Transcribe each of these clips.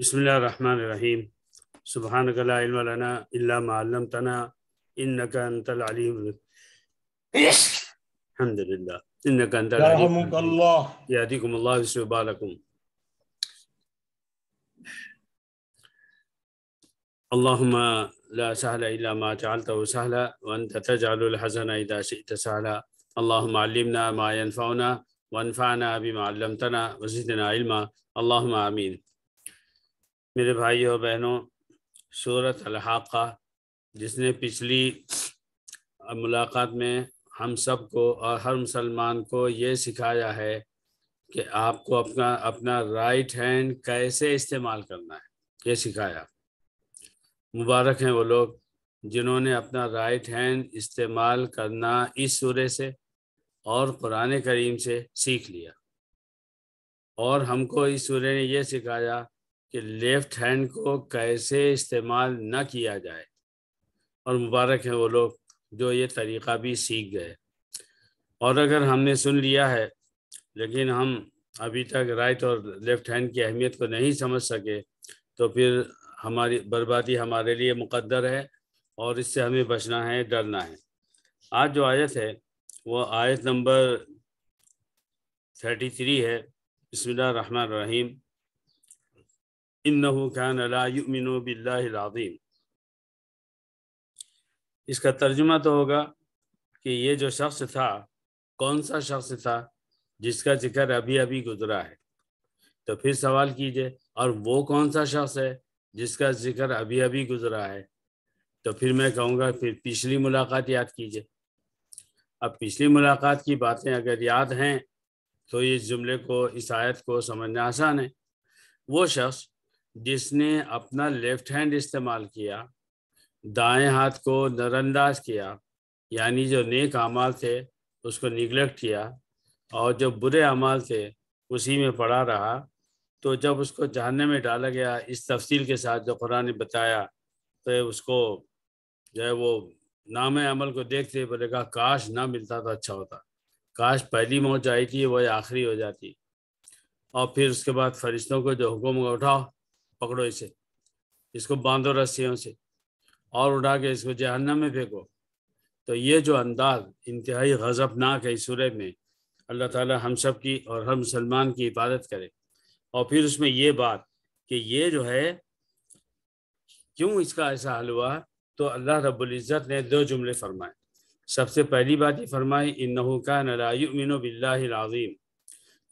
بسم الله الرحمن الرحيم سبحانك لا علم لنا إلا ما علمتنا إنك أنت العليم الحمد لله إنك أنت العليم يرحمك الله يهديكم الله ويسلم اللهم لا سهل إلا ما جعلته سهلا وأنت تجعل الحزن إذا شئت سهلا اللهم علمنا ما ينفعنا وانفعنا بما علمتنا وزدنا علما اللهم آمين मेरे भाई और बहनों सूरत अलहाक़ा जिसने पिछली मुलाकात में हम सब को और हर मुसलमान को ये सिखाया है कि आपको अपना अपना राइट हैंड कैसे इस्तेमाल करना है ये सिखाया मुबारक हैं वो लोग जिन्होंने अपना राइट हैंड इस्तेमाल करना इस सूर्य से और कुरान करीम से सीख लिया और हमको इस सूर्य ने यह सिखाया कि लेफ्ट हैंड को कैसे इस्तेमाल न किया जाए और मुबारक हैं वो लोग जो ये तरीक़ा भी सीख गए और अगर हमने सुन लिया है लेकिन हम अभी तक राइट और लेफ्ट हैंड की अहमियत को नहीं समझ सके तो फिर हमारी बर्बादी हमारे लिए मुकद्दर है और इससे हमें बचना है डरना है आज जो आयत है वो आयत नंबर थर्टी थ्री है बसमिल्ल रहीम इन्नहु युमिनु लामिन बिल्लाज़ीम इसका तर्जुमा तो होगा कि ये जो शख्स था कौन सा शख्स था जिसका जिक्र अभी अभी गुजरा है तो फिर सवाल कीजिए और वो कौन सा शख्स है जिसका जिक्र अभी अभी गुजरा है तो फिर मैं कहूँगा फिर पिछली मुलाकात याद कीजिए अब पिछली मुलाकात की बातें अगर याद हैं तो इस जुमले को इस आयत को समझना आसान है वो शख्स जिसने अपना लेफ्ट हैंड इस्तेमाल किया दाएं हाथ को नरअंदाज किया यानी जो नेक अमाल थे उसको निगलेक्ट किया और जो बुरे अमाल थे उसी में पड़ा रहा तो जब उसको जानने में डाला गया इस तफसील के साथ जो कुरान ने बताया तो उसको जो है वो नाम अमल को देखते बोले कहा काश ना मिलता तो अच्छा होता काश पहली मौत आई थी वह आखिरी हो जाती और फिर उसके बाद फरिश्तों को जो हुक्म उठाओ पकड़ो इसे इसको बांधो रस्सियों से और उठा के इसको जहन्नम में फेंको तो ये जो अंदाज इंतहाई गज़बनाक है इस सूर्य में अल्लाह ताला हम सब की और हर मुसलमान की हिफाजत करे और फिर उसमें ये बात कि ये जो है क्यों इसका ऐसा हल हुआ तो अल्लाह रब्ज़त ने दो जुमले फरमाए सबसे पहली बात ये फरमाई इन का नलायुमिन बिल्लाज़ीम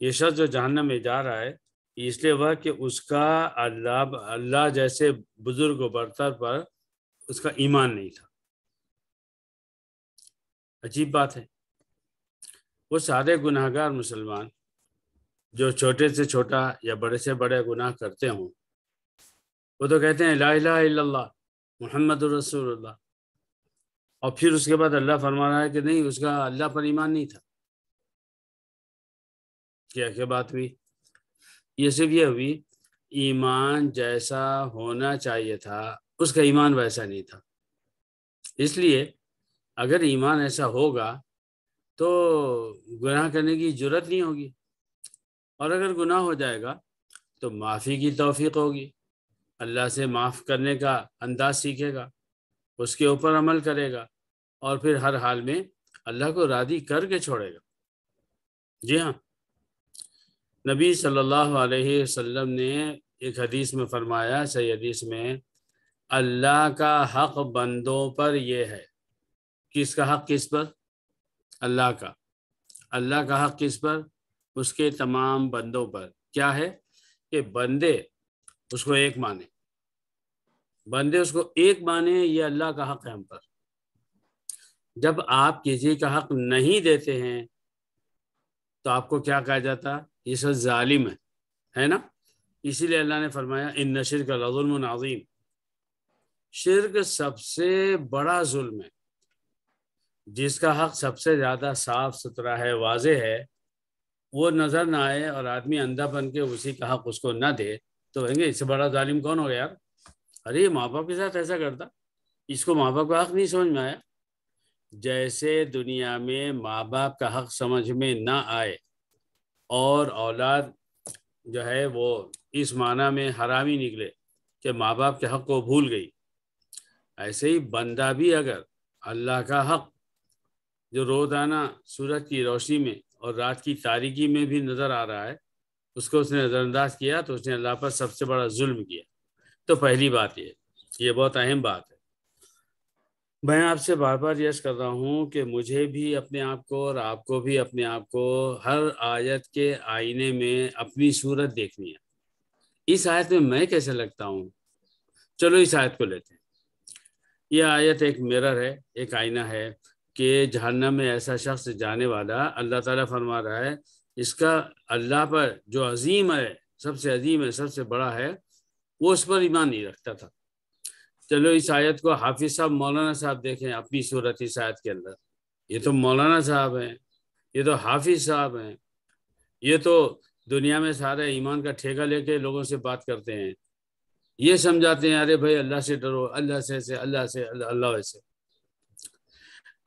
ये शख्स जो जहन्नम में जा रहा है इसलिए वह कि उसका अल्लाह अल्लाह जैसे बुजुर्ग बरतर पर उसका ईमान नहीं था अजीब बात है वो सारे गुनाहगार मुसलमान जो छोटे से छोटा या बड़े से बड़े गुनाह करते हों वो तो कहते हैं ला इला मोहम्मद रसूलुल्लाह और फिर उसके बाद अल्लाह फरमा रहा है कि नहीं उसका अल्लाह पर ईमान नहीं था क्या क्या बात हुई यूसुफ हुई ईमान जैसा होना चाहिए था उसका ईमान वैसा नहीं था इसलिए अगर ईमान ऐसा होगा तो गुनाह करने की जरूरत नहीं होगी और अगर गुनाह हो जाएगा तो माफ़ी की तोफ़ी होगी अल्लाह से माफ़ करने का अंदाज सीखेगा उसके ऊपर अमल करेगा और फिर हर हाल में अल्लाह को राधी करके छोड़ेगा जी हाँ नबी सल्लल्लाहु अलैहि वसल्लम ने एक हदीस में फरमाया सही हदीस में अल्लाह का हक बंदों पर यह है किसका हक किस पर अल्लाह का अल्लाह का हक किस पर उसके तमाम बंदों पर क्या है कि बंदे उसको एक माने बंदे उसको एक माने ये अल्लाह का हक है हम पर जब आप किसी का हक नहीं देते हैं तो आपको क्या कहा जाता ये सब जालिम है है ना इसीलिए अल्लाह ने फरमाया इन नशर का लजुल्मनाजीम शिरक सबसे बड़ा जुल्म है जिसका हक सबसे ज़्यादा साफ सुथरा है वाज है वो नज़र ना आए और आदमी अंधा बन के उसी का हक उसको ना दे तो कहेंगे इससे बड़ा जालिम कौन हो गया यार अरे माँ बाप के साथ ऐसा करता इसको माँ बाप का हक नहीं समझ में आया जैसे दुनिया में माँ बाप का हक समझ में ना आए और औलाद जो है वो इस माना में हरामी निकले कि माँ बाप के हक़ को भूल गई ऐसे ही बंदा भी अगर अल्लाह का हक़ जो रोज़ाना सूरज की रोशनी में और रात की तारीकी में भी नज़र आ रहा है उसको उसने नज़रअंदाज किया तो उसने अल्लाह पर सबसे बड़ा जुल्म किया तो पहली बात ये ये बहुत अहम बात है मैं आपसे बार बार यश कर रहा हूँ कि मुझे भी अपने आप को और आपको भी अपने आप को हर आयत के आईने में अपनी सूरत देखनी है इस आयत में मैं कैसे लगता हूँ चलो इस आयत को लेते हैं यह आयत एक मिरर है एक आईना है कि जहन्नम में ऐसा शख्स जाने वाला अल्लाह ताला फरमा रहा है इसका अल्लाह पर जो अजीम है सबसे अजीम है सबसे बड़ा है वो उस पर ईमान नहीं रखता था चलो इस आयत को हाफिज साहब मौलाना साहब देखें अपनी सूरत इस आयत के अंदर ये तो मौलाना साहब हैं ये तो हाफिज साहब हैं ये तो दुनिया में सारे ईमान का ठेका लेके लोगों से बात करते हैं ये समझाते हैं अरे भाई अल्लाह से डरो अल्लाह से ऐसे अल्लाह से अल्लाह ऐसे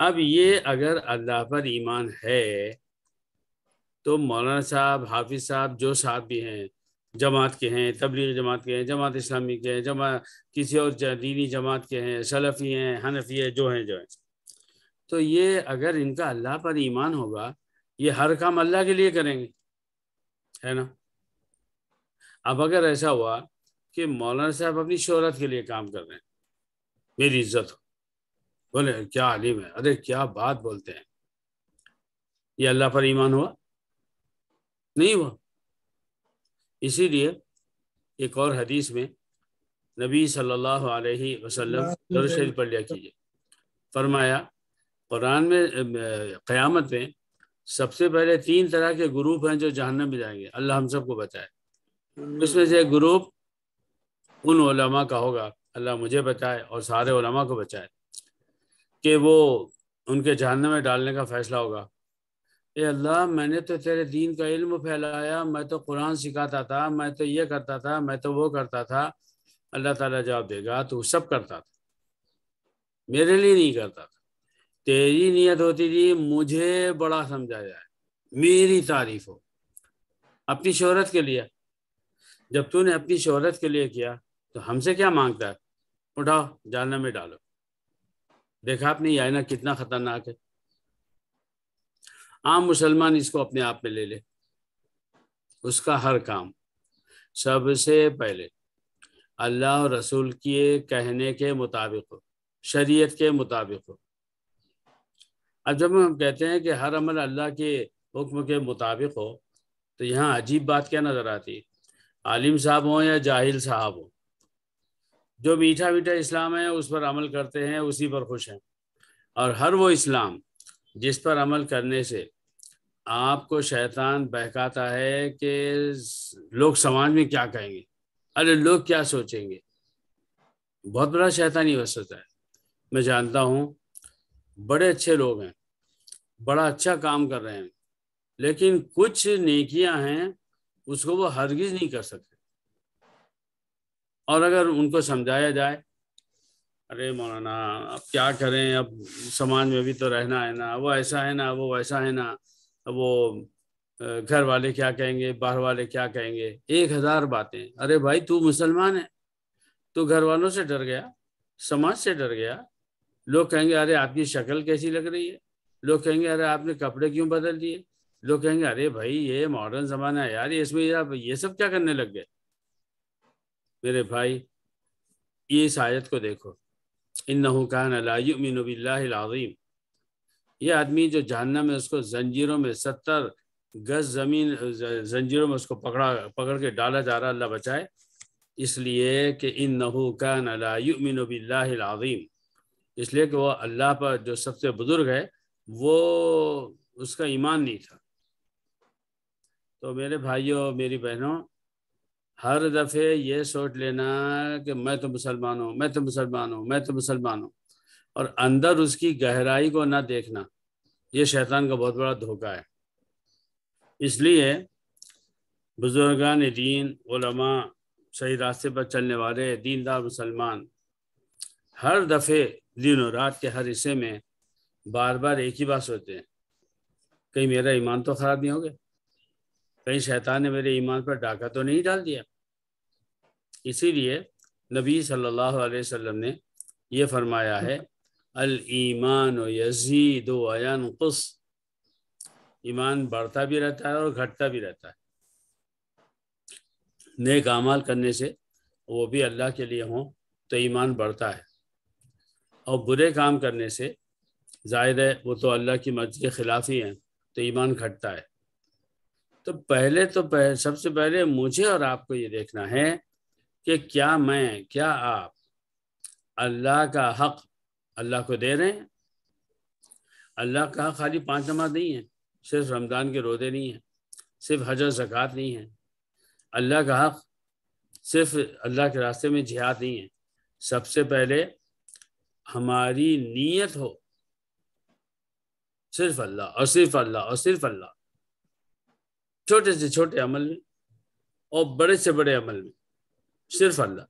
अब ये अगर अल्लाह पर ईमान है तो मौलाना साहब हाफिज साहब जो साहब भी हैं जमात के हैं तबलीग जमात के हैं जमात इस्लामी के हैं जमा किसी और दीनी जमात के हैं सलफ़ी हैं हनफी है जो हैं जो हैं तो ये अगर इनका अल्लाह पर ईमान होगा ये हर काम अल्लाह के लिए करेंगे है ना अब अगर ऐसा हुआ कि मौलाना साहब अपनी शहरत के लिए काम कर रहे हैं मेरी इज्जत हो बोले क्या आलिम है अरे क्या बात बोलते हैं ये अल्लाह पर ईमान हुआ नहीं हुआ इसीलिए एक और हदीस में नबी सल्लल्लाहु अलैहि वसल्लम दरशरी पर लिया कीजिए फरमाया कुरान में क़यामत में सबसे पहले तीन तरह के ग्रुप हैं जो जहन्नम में जाएंगे अल्लाह हम सबको बताए उसमें से ग्रुप उन ओलमा का होगा अल्लाह मुझे बताए और सारे उलमा को बचाए कि वो उनके जहन्नम में डालने का फैसला होगा ए अल्लाह मैंने तो तेरे दीन का इल्म फैलाया मैं तो कुरान सिखाता था मैं तो ये करता था मैं तो वो करता था अल्लाह ताला जवाब देगा तो सब करता था मेरे लिए नहीं करता था तेरी नीयत होती थी मुझे बड़ा समझा जाए मेरी तारीफ हो अपनी शोहरत के लिए जब तूने अपनी शोहरत के लिए किया तो हमसे क्या मांगता है उठाओ जानना में डालो देखा आपने ये आईना कितना खतरनाक है आम मुसलमान इसको अपने आप में ले ले उसका हर काम सबसे पहले अल्लाह और रसूल के कहने के मुताबिक हो शरीयत के मुताबिक हो अब जब हम कहते हैं कि हर अमल अल्लाह के हुक्म के मुताबिक हो तो यहाँ अजीब बात क्या नज़र आती है आलिम साहब हों या जाहिल साहब हों जो मीठा मीठा इस्लाम है उस पर अमल करते हैं उसी पर खुश हैं और हर वो इस्लाम जिस पर अमल करने से आपको शैतान बहकाता है कि लोग समाज में क्या कहेंगे अरे लोग क्या सोचेंगे बहुत बड़ा शैतानी वसत है मैं जानता हूँ बड़े अच्छे लोग हैं बड़ा अच्छा काम कर रहे हैं लेकिन कुछ नेकियां हैं उसको वो हरगिज नहीं कर सकते और अगर उनको समझाया जाए अरे मौलाना अब क्या करें अब समाज में भी तो रहना है ना वो ऐसा है ना वो वैसा है ना वो घर वाले क्या कहेंगे बाहर वाले क्या कहेंगे एक हजार बातें अरे भाई तू मुसलमान है तो घर वालों से डर गया समाज से डर गया लोग कहेंगे अरे आपकी शक्ल कैसी लग रही है लोग कहेंगे अरे आपने कपड़े क्यों बदल दिए लोग कहेंगे अरे भाई ये मॉडर्न ज़माना है यार इसमें आप ये सब क्या करने लग गए मेरे भाई इस आयत को देखो इन नहू कान अलायुमिनबिल्लाज़ीम ये आदमी जो जानना में उसको जंजीरों में सत्तर गज जमीन जंजीरों में उसको पकड़ा पकड़ के डाला जा रहा अल्लाह बचाए इसलिए कि इन नहू का नलामिन इसलिए कि वह अल्लाह पर जो सबसे बुज़ुर्ग है वो उसका ईमान नहीं था तो मेरे भाइयों मेरी बहनों हर दफ़े ये सोच लेना कि मैं तो मुसलमान हूँ मैं तो मुसलमान हूँ मैं तो मुसलमान हूँ और अंदर उसकी गहराई को ना देखना ये शैतान का बहुत बड़ा धोखा है इसलिए बुजुर्गान दीन ओलमा सही रास्ते पर चलने वाले दीनदार मुसलमान हर दफ़े दिन और रात के हर हिस्से में बार बार एक ही बात सोचते हैं कहीं मेरा ईमान तो ख़राब नहीं हो गया कहीं शैतान ने मेरे ईमान पर डाका तो नहीं डाल दिया इसीलिए नबी सल्लल्लाहु अलैहि वसल्लम ने यह फरमाया है अलईमान यजीद कुस ईमान बढ़ता भी रहता है और घटता भी रहता है नेक अमाल करने से वो भी अल्लाह के लिए हों तो ईमान बढ़ता है और बुरे काम करने से जाहिर है वो तो अल्लाह की मर्ज़ी के ख़िलाफ़ ही हैं तो ईमान घटता है तो पहले तो पहले सबसे पहले मुझे और आपको ये देखना है कि क्या मैं क्या आप अल्लाह का हक़ अल्लाह को दे रहे हैं अल्लाह का खाली पांच नमाज नहीं है सिर्फ रमज़ान के रोदे नहीं हैं सिर्फ हजर जक़ात नहीं है अल्लाह का हक सिर्फ अल्लाह के रास्ते में जिहाद नहीं है सबसे पहले हमारी नीयत हो सिर्फ अल्लाह और सिर्फ अल्लाह और सिर्फ अल्लाह छोटे से छोटे अमल में और बड़े से बड़े अमल में सिर्फ अल्लाह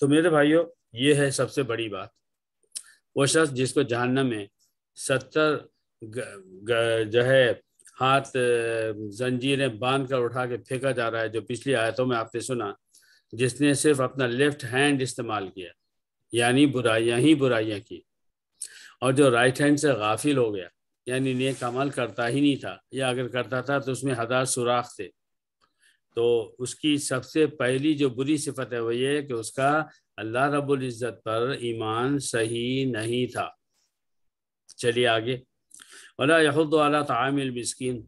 तो मेरे भाइयों ये है सबसे बड़ी बात वो शख्स जिसको जानने में सत्तर जो है हाथ जंजीरें बांध कर उठा के फेंका जा रहा है जो पिछली आयतों में आपने सुना जिसने सिर्फ अपना लेफ्ट हैंड इस्तेमाल किया यानी बुराइयां ही बुराइयां की और जो राइट हैंड से गाफिल हो गया यानी नेक अमल करता ही नहीं था या अगर करता था तो उसमें हजार सुराख थे तो उसकी सबसे पहली जो बुरी सिफत है वो ये कि उसका अल्लाह रब्बुल इज़्ज़त पर ईमान सही नहीं था चलिए आगे वला यहद अला तामिल मिसकिन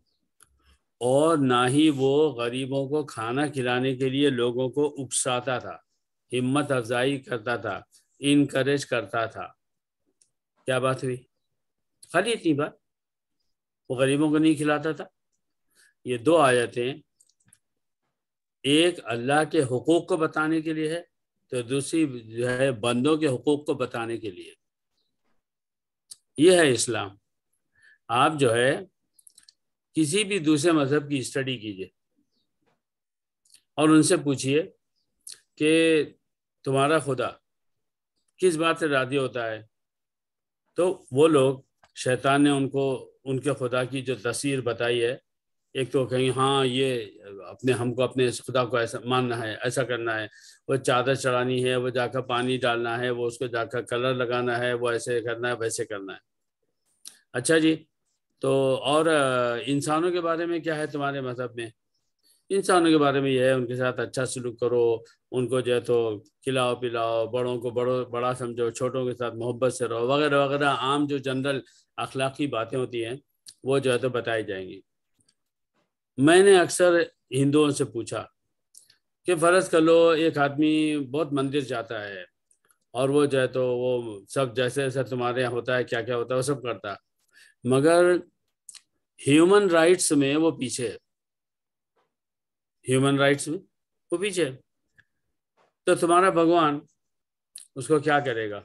और ना ही वो गरीबों को खाना खिलाने के लिए लोगों को उकसाता था हिम्मत अफजाई करता था इनक्रेज करता था क्या बात हुई खाली इतनी बात वो गरीबों को नहीं खिलाता था ये दो आयतें एक अल्लाह के हकूक़ को बताने के लिए है तो दूसरी जो है बंदों के हकूक़ को बताने के लिए यह है इस्लाम आप जो है किसी भी दूसरे मज़हब की स्टडी कीजिए और उनसे पूछिए कि तुम्हारा खुदा किस बात से राजी होता है तो वो लोग शैतान ने उनको उनके खुदा की जो तस्वीर बताई है एक तो कहीं हाँ ये अपने हमको अपने खुदा को ऐसा मानना है ऐसा करना है वो चादर चढ़ानी है वो जाकर पानी डालना है वो उसको जाकर कलर लगाना है वो ऐसे करना है वैसे करना है अच्छा जी तो और इंसानों के बारे में क्या है तुम्हारे मजहब मतलब में इंसानों के बारे में यह है उनके साथ अच्छा सलूक करो उनको जो है तो खिलाओ पिलाओ बड़ों को बड़ो बड़ा समझो छोटों के साथ मोहब्बत से रहो वगैरह वगैरह आम जो जनरल अखलाकी बातें होती हैं वो जो है तो बताई जाएंगी मैंने अक्सर हिंदुओं से पूछा कि फ़र्ज़ कर लो एक आदमी बहुत मंदिर जाता है और वो जाए तो वो सब जैसे जैसे तुम्हारे यहाँ होता है क्या क्या होता है वो सब करता मगर ह्यूमन राइट्स में वो पीछे है ह्यूमन राइट्स में वो पीछे है तो तुम्हारा भगवान उसको क्या करेगा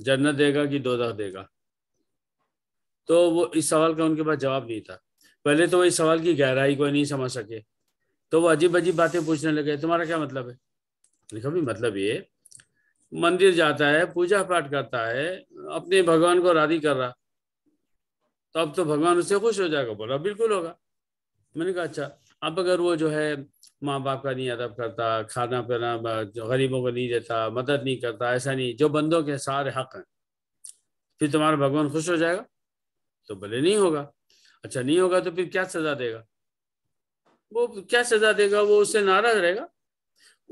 जन्नत देगा कि दो देगा तो वो इस सवाल का उनके पास जवाब नहीं था पहले तो वो इस सवाल की गहराई को नहीं समझ सके तो वो अजीब अजीब बातें पूछने लगे तुम्हारा क्या मतलब है लिखा भी मतलब ये मंदिर जाता है पूजा पाठ करता है अपने भगवान को राधी कर रहा तो अब तो भगवान उससे खुश हो जाएगा बोला बिल्कुल होगा मैंने कहा अच्छा अब अगर वो जो है माँ बाप का नहीं अदब करता खाना पीना गरीबों को नहीं देता मदद नहीं करता ऐसा नहीं जो बंदों के सारे हक हैं फिर तुम्हारा भगवान खुश हो जाएगा तो भले नहीं होगा अच्छा नहीं होगा तो फिर क्या सजा देगा वो क्या सजा देगा वो उससे नाराज रहेगा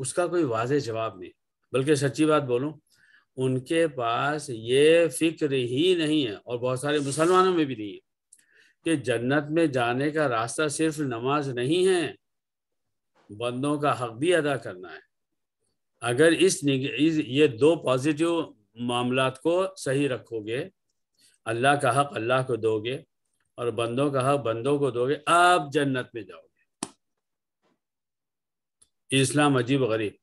उसका कोई वाज जवाब नहीं बल्कि सच्ची बात बोलूं उनके पास ये फिक्र ही नहीं है और बहुत सारे मुसलमानों में भी नहीं है कि जन्नत में जाने का रास्ता सिर्फ नमाज नहीं है बंदों का हक भी अदा करना है अगर इस, इस ये दो पॉजिटिव मामला को सही रखोगे अल्लाह का हक अल्लाह को दोगे और बंदों का हक बंदों को दोगे आप जन्नत में जाओगे इस्लाम अजीब गरीब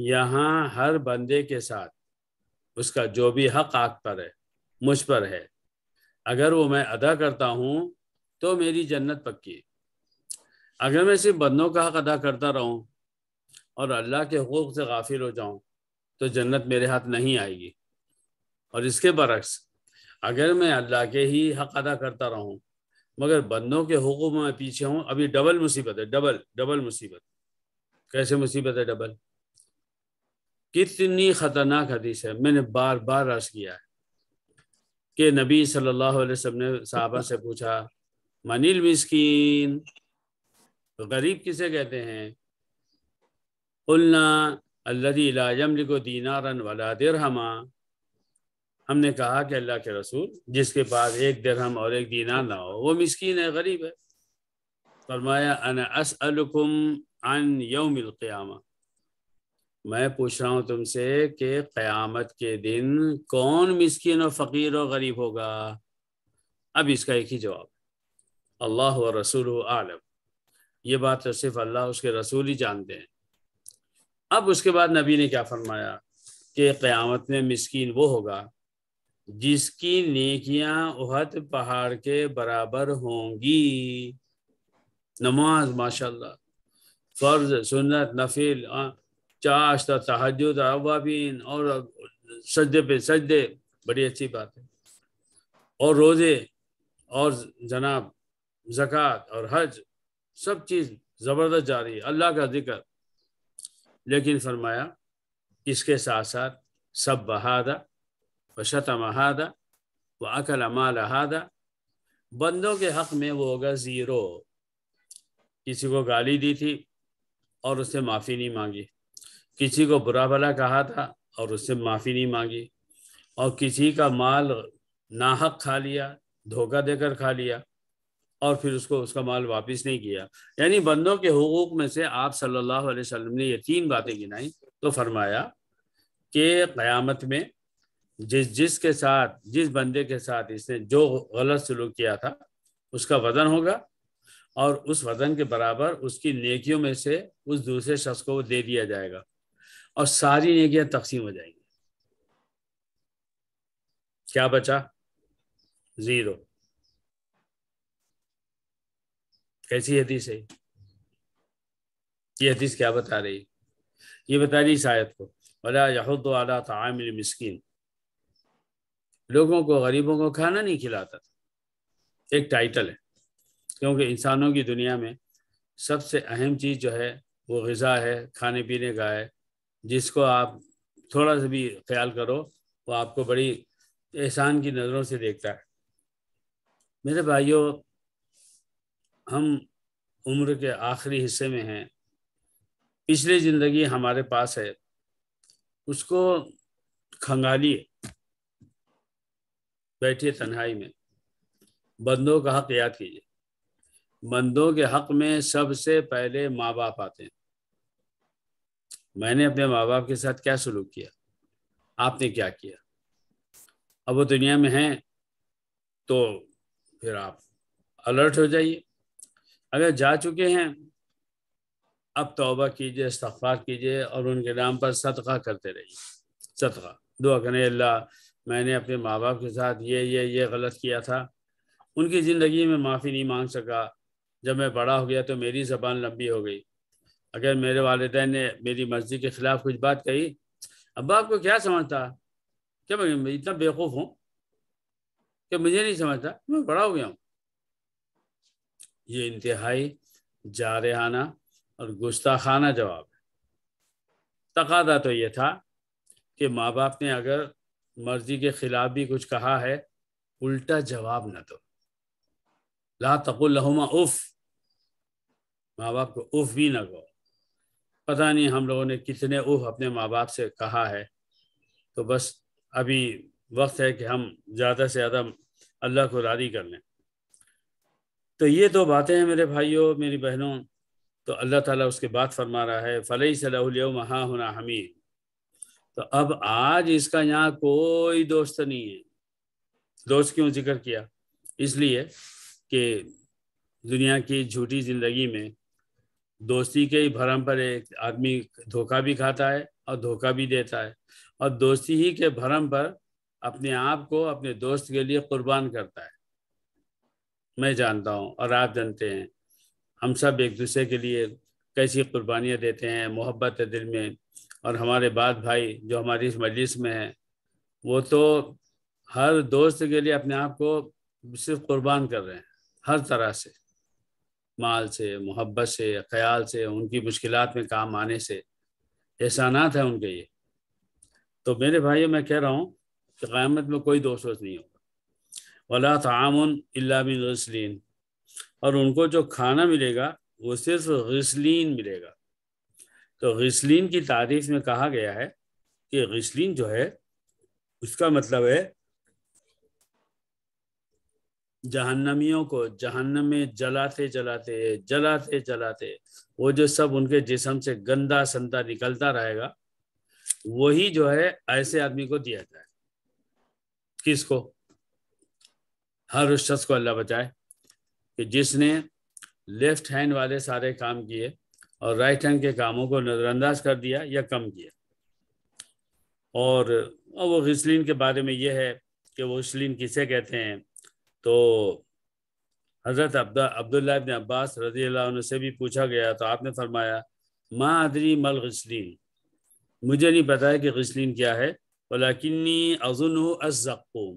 यहाँ हर बंदे के साथ उसका जो भी हक आग पर है मुझ पर है अगर वो मैं अदा करता हूँ तो मेरी जन्नत पक्की है अगर मैं सिर्फ बंदों का हक अदा करता रहूँ और अल्लाह के हकूक़ से गाफिल हो जाऊँ तो जन्नत मेरे हाथ नहीं आएगी और इसके बरक्स अगर मैं अल्लाह के ही हक अदा करता रहूं मगर बंदों के हुकूम में पीछे हूं अभी डबल मुसीबत है डबल डबल मुसीबत कैसे मुसीबत है डबल कितनी ख़तरनाक हदीस है मैंने बार बार रस किया है कि नबी सल्लल्लाहु अलैहि वसल्लम ने साहबा से पूछा मनील मिस्कीन तो गरीब किसे कहते हैं उल्ला अल्लाम को दीनारन वला दिरहमा हमने कहा कि अल्लाह के रसूल जिसके पास एक दरहम और एक दीना ना हो वो मिस्किन है गरीब है फरमाया अन असलकुम अन यौमिल क़यामा मैं पूछ रहा हूँ तुमसे कि क़यामत के दिन कौन मिस्किन और फ़कीर और गरीब होगा अब इसका एक ही जवाब अल्लाह व रसूल आलम ये बात तो सिर्फ अल्लाह उसके रसूल ही जानते हैं अब उसके बाद नबी ने क्या फरमाया कि क़यामत में मिस्कीन वो होगा जिसकी नेकियां उहद पहाड़ के बराबर होंगी नमाज माशाल्लाह फ़र्ज सुन्नत नफिल चाश्त तहजद अवाबीन और सजदे पे सजदे बड़ी अच्छी बात है और रोज़े और जनाब जक़ात और हज सब चीज़ ज़बरदस्त जा रही है अल्लाह का जिक्र लेकिन फरमाया इसके साथ साथ सब बहादा वशतम हादा व अकल अमाल हादा बंदों के हक में वो होगा ज़ीरो किसी को गाली दी थी और उससे माफ़ी नहीं मांगी किसी को बुरा भला कहा था और उससे माफ़ी नहीं मांगी और किसी का माल नाहक खा लिया धोखा देकर खा लिया और फिर उसको उसका माल वापस नहीं किया यानी बंदों के हकूक़ में से आप सल्लल्लाहु अलैहि वसल्लम ने ये तीन बातें गिनाई तो फरमाया कि क़यामत में जिस जिस के साथ जिस बंदे के साथ इसने जो गलत सलूक किया था उसका वजन होगा और उस वजन के बराबर उसकी नेकियों में से उस दूसरे शख्स को दे दिया जाएगा और सारी नेकियां तकसीम हो जाएंगी क्या बचा जीरो कैसी हदीस है ये हदीस क्या बता रही ये बता रही इस आयत को बोला यहूद आला आमिल मिस्किन लोगों को गरीबों को खाना नहीं खिलाता था एक टाइटल है क्योंकि इंसानों की दुनिया में सबसे अहम चीज़ जो है वो गज़ा है खाने पीने का है जिसको आप थोड़ा सा भी ख्याल करो वो आपको बड़ी एहसान की नज़रों से देखता है मेरे भाइयों हम उम्र के आखिरी हिस्से में हैं पिछली ज़िंदगी हमारे पास है उसको खंगालिए बैठिए तन्हाई में बंदों का हक याद कीजिए बंदों के हक में सबसे पहले माँ बाप आते हैं मैंने अपने माँ बाप के साथ क्या सलूक किया आपने क्या किया अब वो दुनिया में हैं तो फिर आप अलर्ट हो जाइए अगर जा चुके हैं अब तौबा कीजिए इस्तफार कीजिए और उनके नाम पर सदका करते रहिए सदका दुआ करें अल्लाह मैंने अपने माँ बाप के साथ ये ये ये गलत किया था उनकी ज़िंदगी में माफ़ी नहीं मांग सका जब मैं बड़ा हो गया तो मेरी ज़बान लंबी हो गई अगर मेरे वालदे ने मेरी मर्ज़ी के ख़िलाफ़ कुछ बात कही अब आपको क्या समझता क्या मैं इतना बेवकूफ़ हूँ कि मुझे नहीं समझता मैं बड़ा हो गया हूँ ये इंतहाई जारहाना और गुस्ताखाना जवाब है तकादा तो ये था कि माँ बाप ने अगर मर्जी के खिलाफ भी कुछ कहा है उल्टा जवाब ना दो ला तकुल्लहुमा उफ माँ बाप को उफ भी ना कहो पता नहीं हम लोगों ने कितने उफ अपने माँ बाप से कहा है तो बस अभी वक्त है कि हम ज़्यादा से ज़्यादा अल्लाह को राजी कर लें तो ये दो बातें हैं मेरे भाइयों मेरी बहनों तो अल्लाह ताला उसके बाद फरमा रहा है फ़लई सलाम हाँ हमीद तो अब आज इसका यहाँ कोई दोस्त नहीं है दोस्त क्यों जिक्र किया इसलिए कि दुनिया की झूठी जिंदगी में दोस्ती के ही भरम पर एक आदमी धोखा भी खाता है और धोखा भी देता है और दोस्ती ही के भरम पर अपने आप को अपने दोस्त के लिए कुर्बान करता है मैं जानता हूँ और आप जानते हैं हम सब एक दूसरे के लिए कैसी कुर्बानियाँ देते हैं मोहब्बत है दिल में और हमारे बाद भाई जो हमारी इस मजलिस में हैं वो तो हर दोस्त के लिए अपने आप को सिर्फ कुर्बान कर रहे हैं हर तरह से माल से मोहब्बत से ख्याल से उनकी मुश्किल में काम आने से एहसानात हैं उनके ये तो मेरे भाइयों मैं कह रहा हूँ कि क़्यामत में कोई दोस्त वोस्त नहीं होगा वला तामुन बिन गसलिन और उनको जो खाना मिलेगा वो सिर्फ गसलिन मिलेगा तो गसलिन की तारीफ में कहा गया है कि गसलिन जो है उसका मतलब है जहन्नमियों को जहन्नम में जलाते जलाते जलाते जलाते वो जो सब उनके जिसम से गंदा संदा निकलता रहेगा वही जो है ऐसे आदमी को दिया जाए किसको हर उस शख्स को अल्लाह बचाए कि जिसने लेफ्ट हैंड वाले सारे काम किए और राइट हैंड के कामों को नज़रअंदाज कर दिया या कम किया और वो गसलिन के बारे में यह है कि वो गसलिन किसे कहते हैं तो हज़रत अब्दा अब्दुल्ला इबन अब्बास रजी अल्लाह से भी पूछा गया तो आपने फरमाया माँ अदरी मल गसलिन मुझे नहीं पता है कि गसलिन क्या है वलाकिनी अजुन अज़क़ूम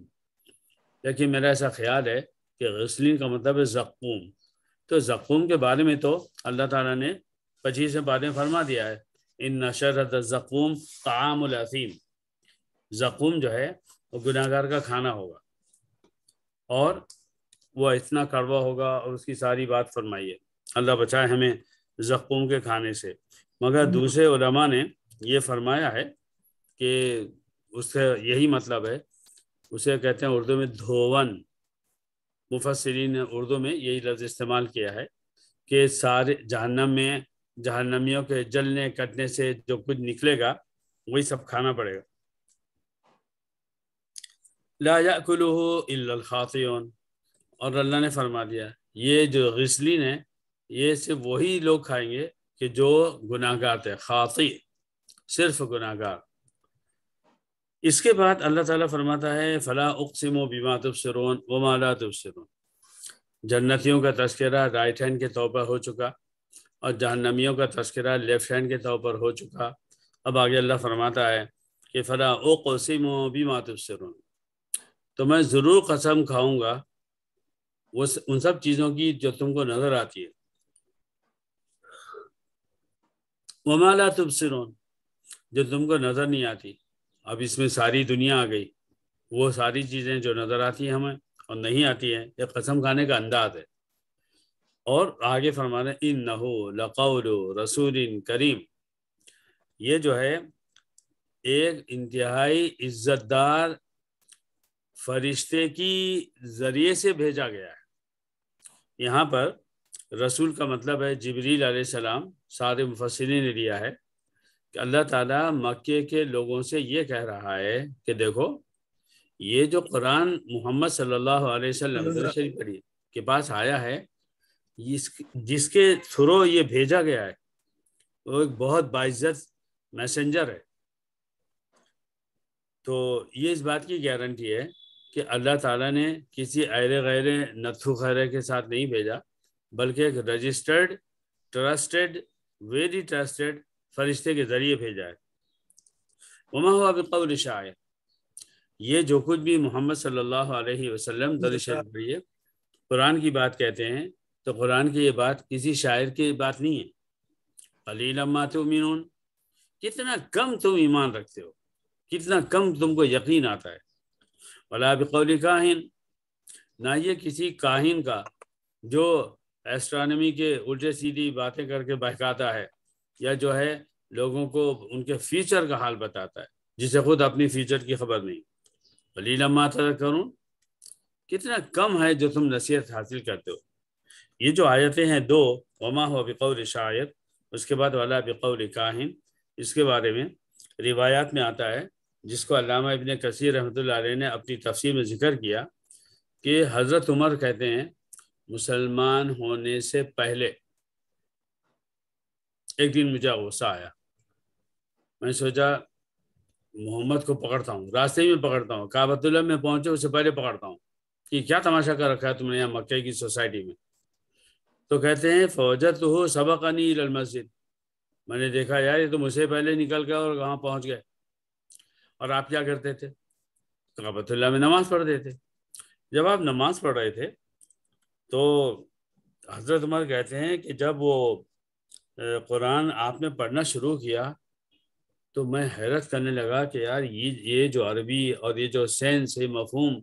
लेकिन मेरा ऐसा ख्याल है कि गसलिन का मतलब है ज़क़ूम तो ज़क़ूम के बारे में तो अल्लाह ताला ने पच्चीस में बाद में फरमा दिया है इन नशरत जकूम तामसीम जकूम जो है वो गुनागार का खाना होगा और वह इतना कड़वा होगा और उसकी सारी बात फरमाइए अल्लाह बचाए हमें जकूम के खाने से मगर दूसरे उलमा ने ये फरमाया है कि उसका यही मतलब है उसे कहते हैं उर्दू में धोवन मुफसरीन ने उर्दू में यही लफ्ज़ इस्तेमाल किया है कि सारे जहन्नम में जहनमियों के जलने कटने से जो कुछ निकलेगा वही सब खाना पड़ेगा लाजा कुलू इलाखातियन और अल्लाह ने फरमा दिया ये जो गसलिन है ये सिर्फ वही लोग खाएंगे कि जो गुनाहगार थे खाति सिर्फ गुनाहगार इसके बाद अल्लाह ताला फरमाता है फ़ला उकसम बीमा तबसरून वमाला तबसरून जन्नतियों का तस्करा राइट हैंड के तौर पर हो चुका और जहनमियों का तस्करा लेफ्ट हैंड के तौर पर हो चुका अब आगे अल्लाह फरमाता है कि फ़ला ओ कोसिम भी मातुसरून तो मैं ज़रूर कसम खाऊंगा वो उन सब चीज़ों की जो तुमको नज़र आती है वमाला तुबसरून जो तुमको नज़र नहीं आती अब इसमें सारी दुनिया आ गई वो सारी चीज़ें जो नज़र आती हैं हमें और नहीं आती हैं ये कसम खाने का अंदाज है और आगे फरमाने इन नहो लकौल रसूल करीम ये जो है एक इंतहाई इज्जतदार फरिश्ते की ज़रिए से भेजा गया है यहाँ पर रसूल का मतलब है जबरील आसमाम सारे मुफसरी ने लिया है कि अल्लाह ताला मक्के के लोगों से ये कह रहा है कि देखो ये जो कुरान मोहम्मद सल्लल्लाहु अलैहि वसल्लम के पास आया है जिसके थ्रो ये भेजा गया है वो एक बहुत बाइज्जत मैसेंजर है तो ये इस बात की गारंटी है कि अल्लाह ताला ने किसी अरे गैर नथु खैरे के साथ नहीं भेजा बल्कि एक रजिस्टर्ड ट्रस्टेड वेरी ट्रस्टेड फरिश्ते के ज़रिए भेजा है उमा हुआ बकौल शायर ये जो कुछ भी मोहम्मद सल्लल्लाहु अलैहि वसल्लम दरिशरिए कुरान की बात कहते हैं तो कुरान की ये बात किसी शायर की बात नहीं है अली लम्मा तो मीन कितना कम तुम ईमान रखते हो कितना कम तुमको यकीन आता है भला बकौल काहिन ना ये किसी काहिन का जो एस्ट्रानमी के उल्टे सीधी बातें करके बहकाता है या जो है लोगों को उनके फ्यूचर का हाल बताता है जिसे खुद अपनी फ्यूचर की खबर नहीं भली लम्मा तरह करूँ कितना कम है जो तुम नसीहत हासिल करते हो ये जो आयतें हैं दो वमा हो बिकौल शायर उसके बाद वाला बिकौल काहिन इसके बारे में रिवायात में आता है जिसको अलामा इबन कसीर रहमत ने अपनी तफसीर में जिक्र किया कि हज़रत उमर कहते हैं मुसलमान होने से पहले एक दिन मुझे गुस्सा आया मैंने सोचा मोहम्मद को पकड़ता हूँ रास्ते में पकड़ता हूँ काबतुल्ला में पहुंचे उससे पहले पकड़ता हूँ कि क्या तमाशा कर रखा है तुमने यहाँ मक्के की सोसाइटी में तो कहते हैं फौजत हो सबक अनिल मस्जिद मैंने देखा यार ये तो मुझसे पहले निकल गए और वहाँ पहुँच गए और आप क्या करते थे तो कबतुल्ला में नमाज़ पढ़ते थे जब आप नमाज़ पढ़ रहे थे तो हज़रत उमर कहते हैं कि जब वो कुरान आपने पढ़ना शुरू किया तो मैं हैरत करने लगा कि यार ये ये जो अरबी और ये जो सेंस है मफहम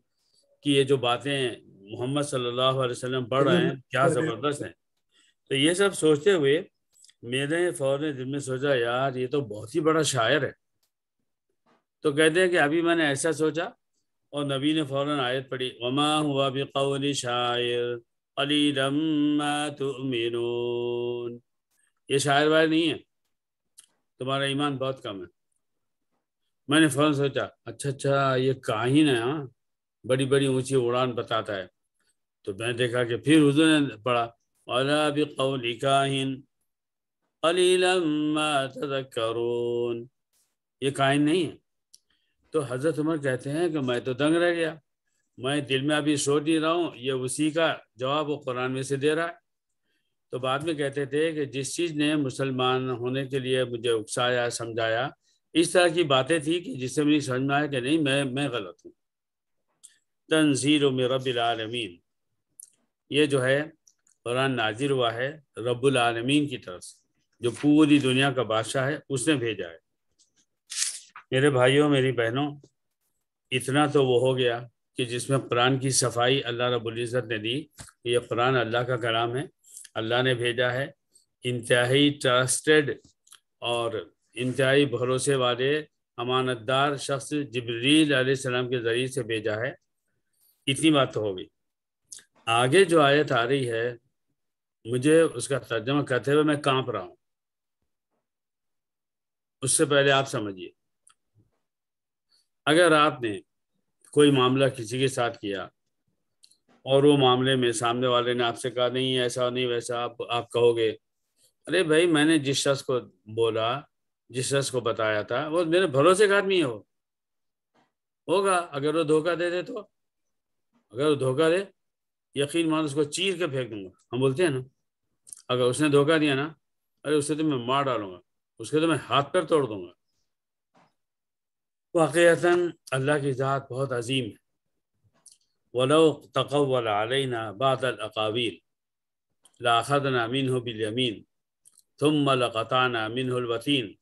की ये जो बातें मोहम्मद सल्लल्लाहु अलैहि वसल्लम पढ़ रहे हैं क्या ज़बरदस्त है तो ये सब सोचते हुए मैंने फ़ौरन दिन में सोचा यार ये तो बहुत ही बड़ा शायर है तो कहते हैं कि अभी मैंने ऐसा सोचा और नबी ने फ़ौरन आयत पढ़ी वमा हुआ बिकौली शायर अली रम्मा ये शायर वायर नहीं है तुम्हारा ईमान बहुत कम है मैंने फ़ौरन सोचा अच्छा अच्छा ये काहिन है हाँ बड़ी बड़ी ऊंची उड़ान बताता है तो मैंने देखा कि फिर उसने ने पढ़ा अला काहिन करून ये कायन नहीं है तो हज़रत उमर कहते हैं कि मैं तो दंग रह गया मैं दिल में अभी सोच नहीं रहा हूँ ये उसी का जवाब वो कुरान में से दे रहा है तो बाद में कहते थे कि जिस चीज़ ने मुसलमान होने के लिए मुझे उकसाया समझाया इस तरह की बातें थी कि जिससे मुझे समझ में आया कि नहीं मैं मैं गलत हूँ तनजीर में रबालमीन ये जो है कुरान नाजिर हुआ है रब्बुल आलमीन की तरफ से जो पूरी दुनिया का बादशाह है उसने भेजा है मेरे भाइयों मेरी बहनों इतना तो वो हो गया कि जिसमें कुरान की सफाई अल्लाह रबुल्ज़त ने दी ये कुरान अल्लाह का कलाम है अल्लाह ने भेजा है इंतहाई ट्रस्टेड और इंतहाई भरोसे वाले अमानतदार शख्स जबरील आसम के ज़रिए से भेजा है इतनी बात तो होगी आगे जो आयत आ रही है मुझे उसका तर्जमा कहते हुए मैं कांप रहा हूं उससे पहले आप समझिए अगर आपने कोई मामला किसी के साथ किया और वो मामले में सामने वाले ने आपसे कहा नहीं ऐसा नहीं वैसा आप आप कहोगे अरे भाई मैंने जिस शख्स को बोला जिस शख्स को बताया था वो मेरे भरोसे का आदमी है वो होगा अगर वो धोखा दे दे तो अगर वो धोखा दे यकीन मान उसको चीर के फेंक दूंगा हम बोलते हैं ना अगर उसने धोखा दिया ना अरे उसे तो मैं मार डालूंगा उसके तो मैं हाथ पर तोड़ दूंगा वाक़ता अल्लाह की ज़ात बहुत अजीम है वलो बादल बादलावीर लाखद अमीन हो बिलयमीन तुम मलकताना मिन वतीन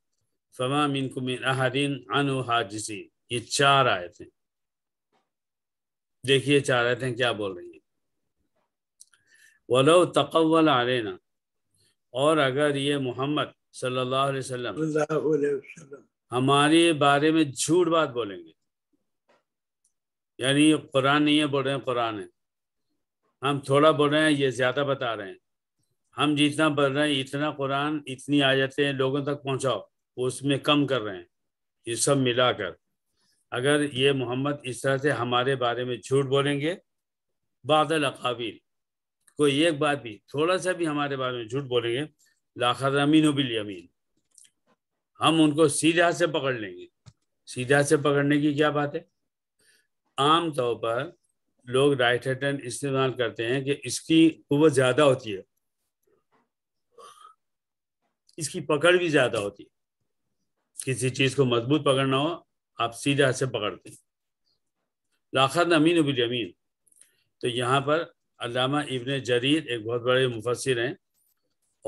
फमा मिन कुमिन अहदीन अनु हाजिसी ये चार आयतें देखिए चार आयतें क्या बोल रही वलो तकवल आलना और अगर ये मोहम्मद सल्लल्लाहु अलैहि वसल्लम हमारे बारे में झूठ बात बोलेंगे यानी ये कुरान नहीं है बोल रहे हैं कुरान है हम थोड़ा बोल रहे हैं ये ज़्यादा बता रहे हैं हम जितना बोल रहे हैं इतना कुरान इतनी आ जाते हैं लोगों तक पहुंचाओ उसमें कम कर रहे हैं ये सब मिलाकर अगर ये मोहम्मद इस तरह से हमारे बारे में झूठ बोलेंगे बादल अकाबिल कोई एक बात भी थोड़ा सा भी हमारे बारे में झूठ बोलेंगे लाखा अमीन बिल अमीन हम उनको सीधा से पकड़ लेंगे सीधा से पकड़ने की क्या बात है आम तौर पर लोग राइट हैंड इस्तेमाल करते हैं कि इसकी कुत ज़्यादा होती है इसकी पकड़ भी ज़्यादा होती है किसी चीज़ को मजबूत पकड़ना हो आप सीधा से पकड़ते हैं लाखा अमीन बिल अमीन तो यहाँ पर अलामा इबन जरीर एक बहुत बड़े मुफसर हैं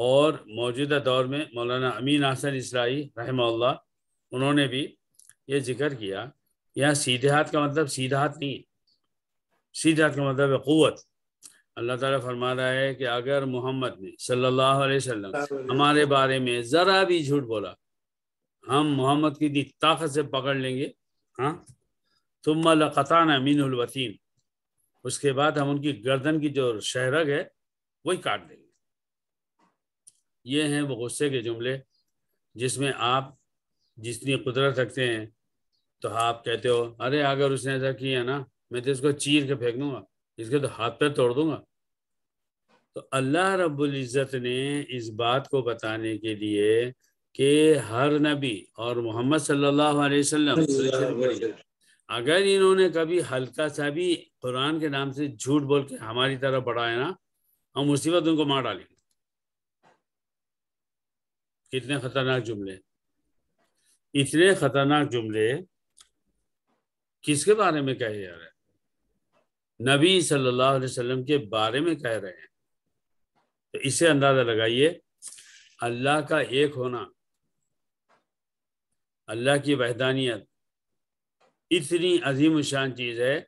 और मौजूदा दौर में मौलाना अमीन हसन इसराई रहमल्ला उन्होंने भी ये जिक्र किया यहाँ सीधे हाथ का मतलब सीधा हाथ नहीं है सीधे हाथ का मतलब है क़वत अल्लाह ताला फरमा रहा है कि अगर मोहम्मद ने सल्लल्लाहु अलैहि वसल्लम हमारे बारे में ज़रा भी झूठ बोला हम मोहम्मद की दी ताकत से पकड़ लेंगे हाँ तुम कताना मीनवतीन उसके बाद हम उनकी गर्दन की जो शहरग है वही काट देंगे ये हैं वो गुस्से के जुमले जिसमें आप जितनी कुदरत रखते हैं तो आप कहते हो अरे अगर उसने ऐसा किया ना मैं तो इसको चीर के फेंक दूंगा इसके तो हाथ पैर तोड़ दूंगा तो अल्लाह रब्बुल इज़्ज़त ने इस बात को बताने के लिए कि हर नबी और मोहम्मद सल्लल्लाहु अलैहि वसल्लम अगर इन्होंने कभी हल्का सा भी कुरान के नाम से झूठ बोल के हमारी तरफ बढ़ाया ना हम मुसीबत उनको मार डालेंगे कितने खतरनाक जुमले इतने खतरनाक जुमले किसके बारे में कहे जा रहे हैं नबी सल्लल्लाहु अलैहि वसल्लम के बारे में कह रहे हैं तो इसे अंदाजा लगाइए अल्लाह का एक होना अल्लाह की वहदानियत इतनी अजीम शान चीज़ है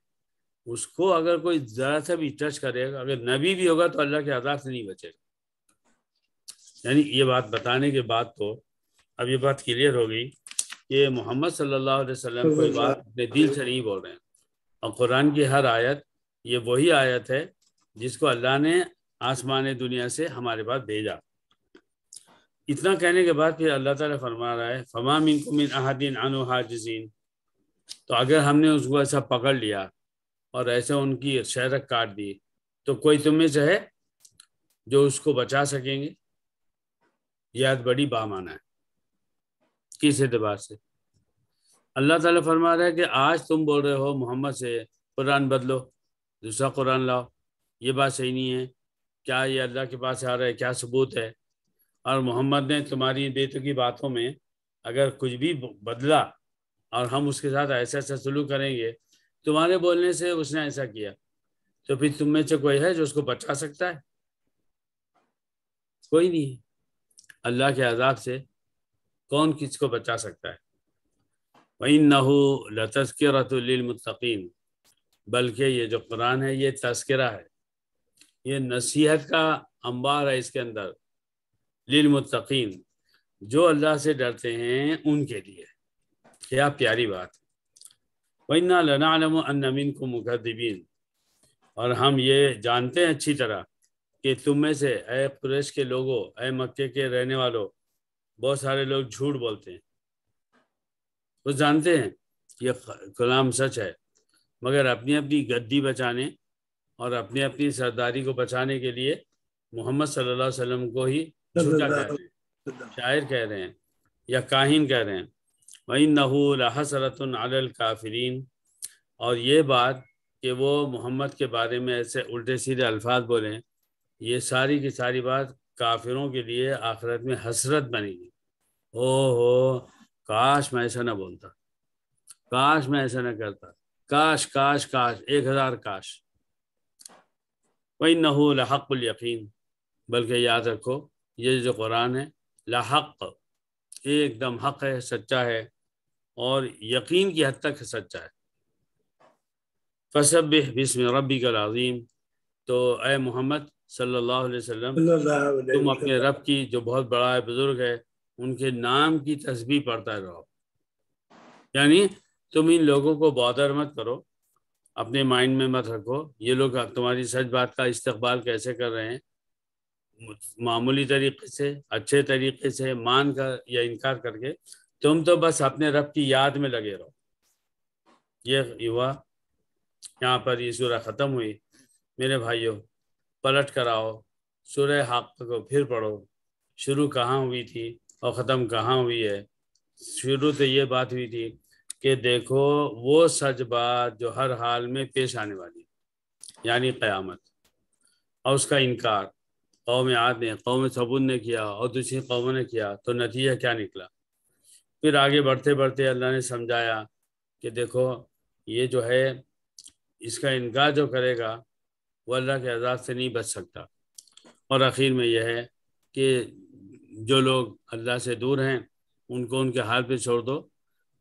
उसको अगर कोई ज़रा सा भी टच करेगा अगर नबी भी होगा तो अल्लाह के आदाब से नहीं बचेगा यानी ये बात बताने के बाद तो अब ये बात क्लियर हो गई कि मोहम्मद सल्लल्लाहु अलैहि वसल्लम कोई बात अपने दिल से नहीं बोल रहे हैं और कुरान की हर आयत ये वही आयत है जिसको अल्लाह ने आसमान दुनिया से हमारे पास भेजा इतना कहने के बाद फिर अल्लाह ताला फरमा रहा है फमा मिन मिन अहदिन अनु हाजिजीन तो अगर हमने उसको ऐसा पकड़ लिया और ऐसा उनकी शहरक काट दी तो कोई तुम्हें से है जो उसको बचा सकेंगे याद बड़ी बामाना है किस एतबार से अल्लाह ताला फरमा रहा है कि आज तुम बोल रहे हो मोहम्मद से कुरान बदलो दूसरा कुरान लाओ ये बात सही नहीं है क्या ये अल्लाह के पास आ रहा है क्या सबूत है और मोहम्मद ने तुम्हारी बेतुकी बातों में अगर कुछ भी बदला और हम उसके साथ ऐसा ऐसा सलूक करेंगे तुम्हारे बोलने से उसने ऐसा किया तो फिर तुम में से कोई है जो उसको बचा सकता है कोई नहीं अल्लाह के आज़ाब से कौन किसको बचा सकता है वही नहू लतस्करतुलमतकीन बल्कि ये जो कुरान है ये तस्करा है ये नसीहत का अंबार है इसके अंदर लिलमतकीन जो अल्लाह से डरते हैं उनके लिए क्या प्यारी बात वही लनालम अनमिन को मुखदबीन और हम ये जानते हैं अच्छी तरह कि तुम में से अय कुरेश के लोगों अय मक्के के रहने वालों बहुत सारे लोग झूठ बोलते हैं वो जानते हैं ये कलाम सच है मगर अपनी अपनी गद्दी बचाने और अपनी अपनी सरदारी को बचाने के लिए मोहम्मद सल्लल्लाहु अलैहि वसल्लम को ही झूठा कह रहे हैं शायर कह रहे हैं या काहिन कह रहे हैं वही अल काफरीन और ये बात कि वो मोहम्मद के बारे में ऐसे उल्टे सीधे अल्फाज बोलें ये सारी की सारी बात काफिरों के लिए आखिरत में हसरत बनेगी ओ हो काश मैं ऐसा ना बोलता काश मैं ऐसा ना करता काश काश काश एक हज़ार काश वही नहू लहक़ुल यकीन बल्कि याद रखो ये जो कुरान है लहक़ एकदम हक है सच्चा है और यकीन की हद तक सच्चा है फसब बिस्म रबी का लाजीम तो ए मोहम्मद सल्लल्लाहु अलैहि वसल्लम तुम अपने रब की जो बहुत बड़ा है बुज़ुर्ग है उनके नाम की तस्बी पढ़ता रहो यानी तुम इन लोगों को बॉदर मत करो अपने माइंड में मत रखो ये लोग तुम्हारी सच बात का इस्तकबाल कैसे कर रहे हैं मामूली तरीके से अच्छे तरीके से मान कर या इनकार करके तुम तो बस अपने रब की याद में लगे रहो ये हुआ यहाँ पर ये सूर्य ख़त्म हुई मेरे भाइयों पलट कर आओ सूर्य हक को फिर पढ़ो शुरू कहाँ हुई थी और ख़त्म कहाँ हुई है शुरू तो ये बात हुई थी कि देखो वो सच बात जो हर हाल में पेश आने वाली यानी क़यामत और उसका इनकार कौम आद ने कौम सबून ने किया और दूसरी कौमों ने किया तो नतीजा क्या निकला फिर आगे बढ़ते बढ़ते अल्लाह ने समझाया कि देखो ये जो है इसका इनकार जो करेगा वो अल्लाह के अजाब से नहीं बच सकता और आखिर में यह है कि जो लोग अल्लाह से दूर हैं उनको उनके हाथ पे छोड़ दो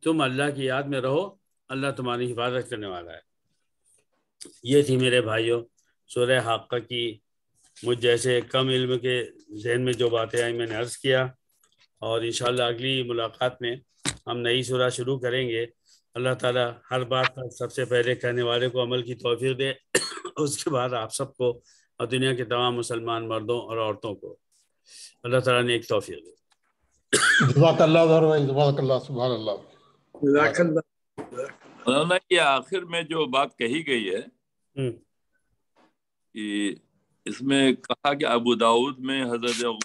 तुम अल्लाह की याद में रहो अल्लाह तुम्हारी हिफाजत करने वाला है ये थी मेरे भाइयों सूर्य हाक़ की मुझ जैसे कम इल्म के जहन में जो बातें आई मैंने अर्ज़ किया और इन अगली मुलाकात में हम नई शुरा शुरू करेंगे अल्लाह ताला हर बात पर सबसे पहले कहने वाले को अमल की तोफ़ी दे उसके बाद आप सबको और दुनिया के तमाम मुसलमान मर्दों और औरतों को अल्लाह ताला ने एक तोफ़ी दे आखिर में जो बात कही गई है हम्म। कि इसमें कहा कि अबू दाऊद में हजरत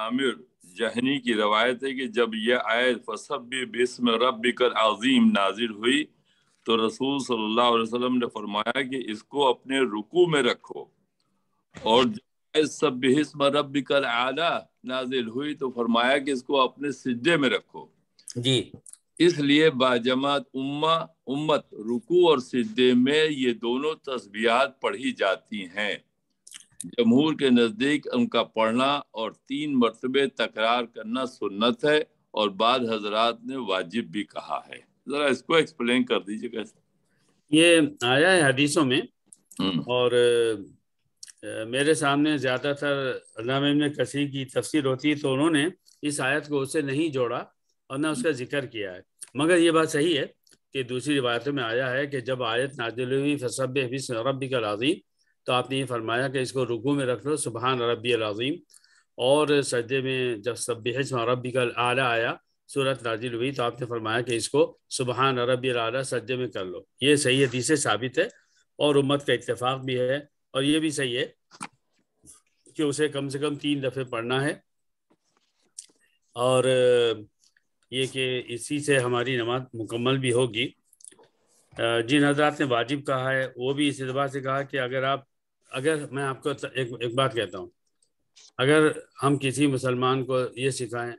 आमिर जहनी की रवायत है कि जब यह आयत फसब बिस्म रब कर अजीम नाजिर हुई तो रसूल सल्लल्लाहु अलैहि वसल्लम ने फरमाया कि इसको अपने रुकू में रखो और सब बिस्म रब कर आला नाजिल हुई तो फरमाया कि इसको अपने सिज्जे में रखो जी इसलिए बाजमात उम्मा उम्मत रुकू और सिज्जे में ये दोनों तस्बियात पढ़ी जाती हैं जमहूर के नज़दीक उनका पढ़ना और तीन मरतबे तकरार करना सुन्नत है और बाद हजरात ने वाजिब भी कहा है ज़रा इसको एक्सप्लेन कर दीजिएगा ये आया है हदीसों में हम्म। और मेरे सामने ज़्यादातर में कसी की तफसीर होती है तो उन्होंने इस आयत को उससे नहीं जोड़ा और ना उसका जिक्र किया है मगर ये बात सही है कि दूसरी रिवायतों में आया है कि जब आयत नाजिल हुई फसब हबीस रबी का लाजीम तो आपने ये फरमाया कि इसको रुकू में रख लो सुबहान रबी अलाजीम और सजदे में जब सब रबी का आला आया सूरत नाजिल हुई तो आपने फरमाया कि इसको सुबहान रबी अला सजदे में कर लो ये सही हदीस साबित है और उम्मत का इतफाक़ भी है और ये भी सही है कि उसे कम से कम तीन दफ़े पढ़ना है और ये कि इसी से हमारी नमाज मुकम्मल भी होगी जिन हजरात ने वाजिब कहा है वो भी इस एतबार से कहा कि अगर आप अगर मैं आपको एक एक बात कहता हूँ अगर हम किसी मुसलमान को ये सिखाएं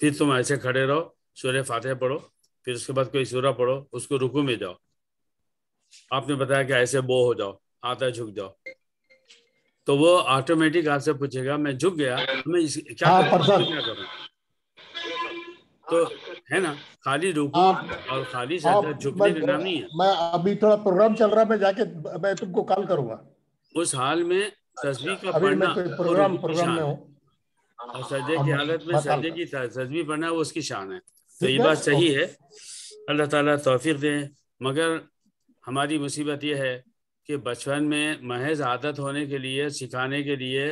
फिर तुम ऐसे खड़े रहो सूर्य फातह पढ़ो फिर उसके बाद कोई शुरा पढ़ो उसको रुकू में जाओ आपने बताया कि ऐसे बो हो जाओ आता झुक जाओ तो वो ऑटोमेटिक आपसे पूछेगा मैं झुक गया मैं इस, क्या हाँ, क्या करूं तो है ना खाली रुको हाँ। और खाली हाँ, झुकने का नाम नहीं है मैं अभी थोड़ा प्रोग्राम चल रहा है मैं जाके मैं तुमको कॉल करूंगा उस हाल में तस्वीर अच्छा। का पढ़ना प्रोग्राम प्रोग्राम में और सजदे की हालत में सजदे की तस्वीर पढ़ना वो उसकी शान है तो ये बात सही है अल्लाह ताला तौफीक दें मगर हमारी मुसीबत यह है कि बचपन में महज आदत होने के लिए सिखाने के लिए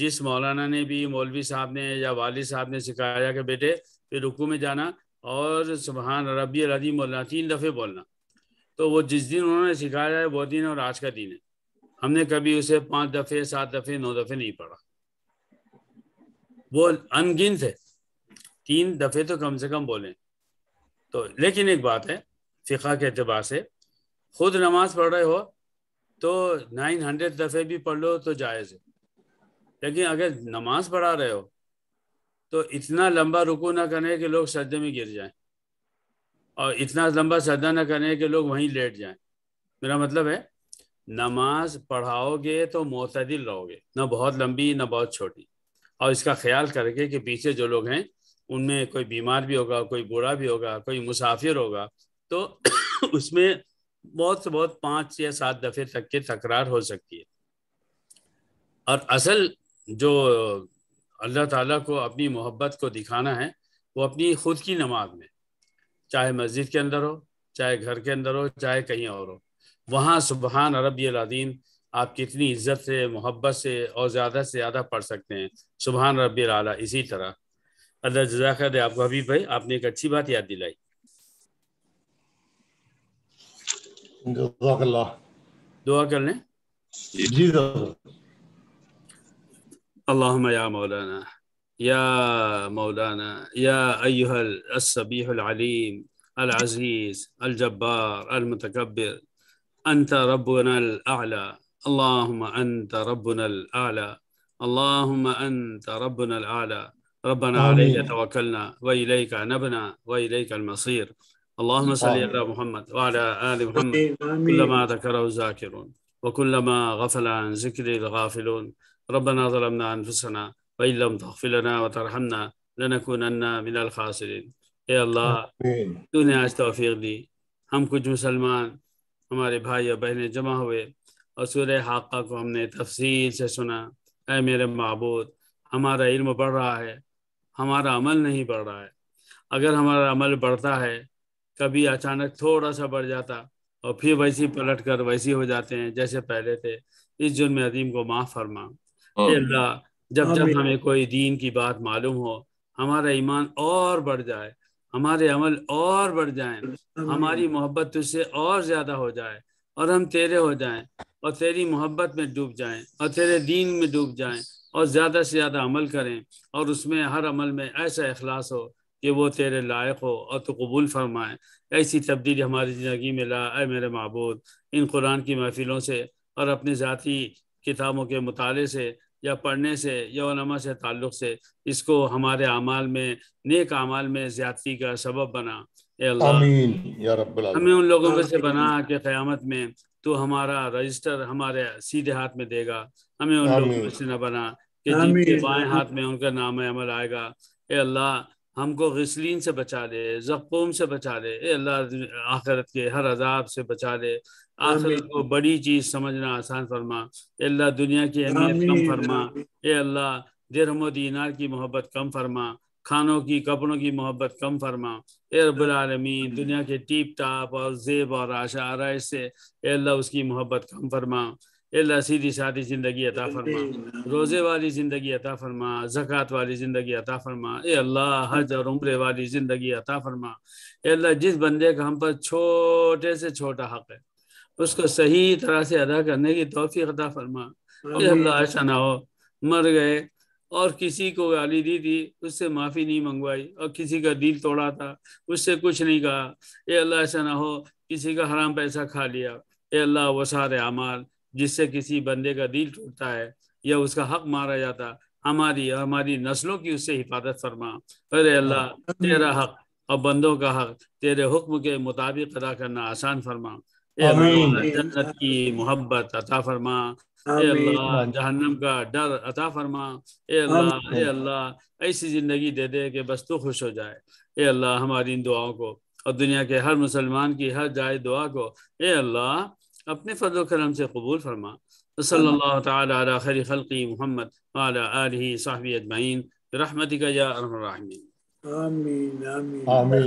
जिस मौलाना ने भी मौलवी साहब ने या वाली साहब ने सिखाया कि बेटे फिर रुकू में जाना और सुबहान रबी रदी मौलाना तीन दफ़े बोलना तो वो जिस दिन उन्होंने सिखाया है वो दिन और आज का दिन है हमने कभी उसे पांच दफे सात दफे नौ दफे नहीं पढ़ा वो अनगिनत है तीन दफे तो कम से कम बोले तो लेकिन एक बात है फ़िका के अतबार से खुद नमाज पढ़ रहे हो तो नाइन हंड्रेड दफ़े भी पढ़ लो तो जायज़ है लेकिन अगर नमाज पढ़ा रहे हो तो इतना लंबा रुकू ना करें कि लोग सर्दे में गिर जाएं और इतना लंबा सर्दा ना करें कि लोग वहीं लेट जाएं मेरा मतलब है नमाज पढ़ाओगे तो मतदिल रहोगे ना बहुत लंबी ना बहुत छोटी और इसका ख्याल करके कि पीछे जो लोग हैं उनमें कोई बीमार भी होगा कोई बूढ़ा भी होगा कोई मुसाफिर होगा तो उसमें बहुत से बहुत पाँच या सात दफ़े तक के तकरार हो सकती है और असल जो अल्लाह ताला को अपनी मोहब्बत को दिखाना है वो अपनी खुद की नमाज में चाहे मस्जिद के अंदर हो चाहे घर के अंदर हो चाहे कहीं और हो वहाँ सुबहान रबी आप कितनी इज्जत से मोहब्बत से और ज़्यादा से ज़्यादा पढ़ सकते हैं सुबहान रबी आला इसी तरह अल्लाह जजाक दे आपको हबीब भाई आपने एक अच्छी बात याद दिलाई दुआ कर लें जी या मौलाना या मौलाना या अयुहल असबीहल अलीम अल अजीज़ अल जब्बार अल मुतकब्बिर أنت ربنا الأعلى اللهم أنت ربنا الأعلى اللهم أنت ربنا الأعلى ربنا عليك توكلنا وإليك نبنا وإليك المصير اللهم صل على محمد وعلى آل محمد كلما ذكره ذاكرون وكلما غفل عن ذكري الغافلون ربنا ظلمنا أنفسنا وإن لم تغفر لنا وترحمنا لنكونن من الخاسرين يا الله دنيا نے لي هم كنت مسلمان हमारे भाई और बहनें जमा हुए और सूर्य हाका को हमने तफसील से सुना अः मेरे महबूद हमारा इल्म बढ़ रहा है हमारा अमल नहीं बढ़ रहा है अगर हमारा अमल बढ़ता है कभी अचानक थोड़ा सा बढ़ जाता और फिर वैसी पलट कर वैसी हो जाते हैं जैसे पहले थे इस जुर्म अदीम को माफ़ फरमा अल्लाह जब जब हमें कोई दीन की बात मालूम हो हमारा ईमान और बढ़ जाए हमारे अमल और बढ़ जाए हमारी मोहब्बत तुझसे और ज्यादा हो जाए और हम तेरे हो जाएं और तेरी मोहब्बत में डूब जाएं और तेरे दीन में डूब जाएं और ज़्यादा से ज़्यादा अमल करें और उसमें हर अमल में ऐसा अखलास हो कि वो तेरे लायक हो और तो कबूल फरमाए ऐसी तब्दीली हमारी ज़िंदगी में ला अ मेरे महबूद इन कुरान की महफ़िलों से और अपने ज़ाती किताबों के मुताले से या पढ़ने से या नमा से ताल्लुक़ से इसको हमारे अमाल में नेक अमाल में ज़्यादती का सबब बना हमें उन लोगों में से बना के क़्यामत में तो हमारा रजिस्टर हमारे सीधे हाथ में देगा हमें उन लोगों में से न बना कि जिनके बाएं हाथ में उनका नाम अमल आएगा ए अल्लाह हमको गसलिन से बचा ले जख्म से बचा दे ए अल्लाह आखिरत के हर अजाब से बचा दे आखिर को बड़ी चीज समझना आसान फरमा अल्लाह दुनिया की अहमियत कम फरमा ए अल्लाह दिरहम दीनार की मोहब्बत कम फरमा खानों की कपड़ों की मोहब्बत कम फरमा ए एरबुलमीन दुनिया के टीप टाप और जेब और आशा आरइश से अल्लाह उसकी मोहब्बत कम फरमा अल्लाह सीधी सादी ज़िंदगी अता फरमा रोज़े वाली ज़िंदगी अता फरमा ज़क़ात वाली ज़िंदगी अता फरमा ए अल्लाह हज और उम्र वाली ज़िंदगी अता फरमा अल्लाह जिस बंदे का हम पर छोटे से छोटा हक़ है उसको सही तरह से अदा करने की तोफ़ी अदा फरमा अल्लाह ऐसा ना हो मर गए और किसी को गाली दी थी उससे माफ़ी नहीं मंगवाई और किसी का दिल तोड़ा था उससे कुछ नहीं कहा ए अल्लाह ऐसा ना हो किसी का हराम पैसा खा लिया ए अल्लाह वसार अमाल जिससे किसी बंदे का दिल टूटता है या उसका हक मारा जाता हमारी और हमारी नस्लों की उससे हिफाजत फरमा अरे अल्लाह तेरा हक और बंदों का हक तेरे हुक्म के मुताबिक अदा करना आसान फरमा जन्नत की मोहब्बत अता फरमा ए अल्लाह जहन्नम का डर अता फरमा ए अल्लाह ए अल्लाह ऐसी ज़िंदगी दे दे कि बस तो खुश हो जाए ए अल्लाह हमारी इन दुआओं को और दुनिया के हर मुसलमान की हर जाए दुआ को ए अल्लाह अपने फजल करम से कबूल फरमा सल्लल्लाहु ताला अला खैर खल्की मोहम्मद वाला आलि साहबी अजमाइन रहमतिका या अरहम आमीन आमीन आमीन